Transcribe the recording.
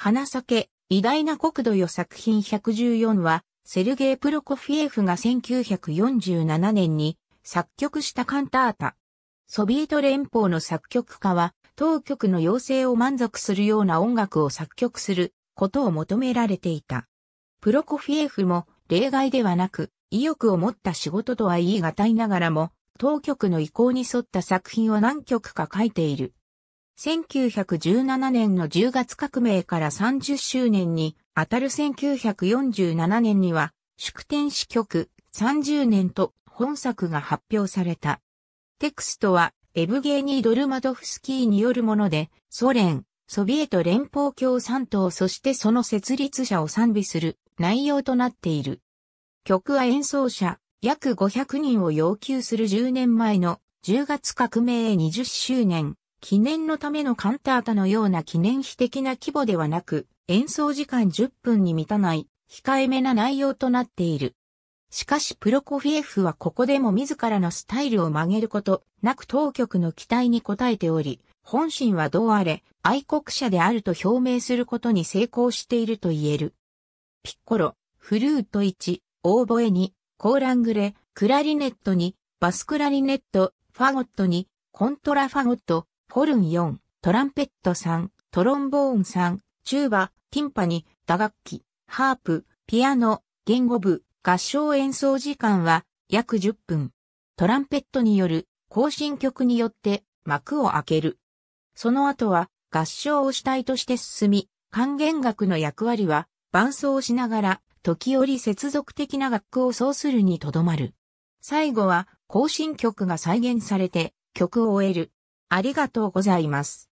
花け、偉大な国土よ作品114は、セルゲイ・プロコフィエフが1947年に作曲したカンタータ。ソビエト連邦の作曲家は、当局の要請を満足するような音楽を作曲することを求められていた。プロコフィエフも例外ではなく、意欲を持った仕事とは言い難いながらも、当局の意向に沿った作品を何曲か書いている。1917年の10月革命から30周年に、あたる1947年には、祝典詩曲30年と本作が発表された。テクストは、エブゲーニー・ドルマドフスキーによるもので、ソ連、ソビエト連邦共産党そしてその設立者を賛美する内容となっている。曲は演奏者、約500人を要求する10年前の10月革命20周年記念のためのカンタータのような記念碑的な規模ではなく、演奏時間10分に満たない、控えめな内容となっている。しかしプロコフィエフはここでも自らのスタイルを曲げることなく当局の期待に応えており、本心はどうあれ、愛国者であると表明することに成功していると言える。ピッコロ、フルート1、オーボエ2、コーラングレ、クラリネット2、バスクラリネット、ファゴット2、コントラファゴット、ホルン4、トランペット3、トロンボーン3、チューバ、ティンパニ、打楽器、ハープ、ピアノ、言語部、合唱演奏時間は約10分。トランペットによる行進曲によって幕を開ける。その後は合唱を主体として進み、管弦楽の役割は伴奏しながら時折接続的な楽句を奏するにとどまる。最後は行進曲が再現されて曲を終える。ありがとうございます。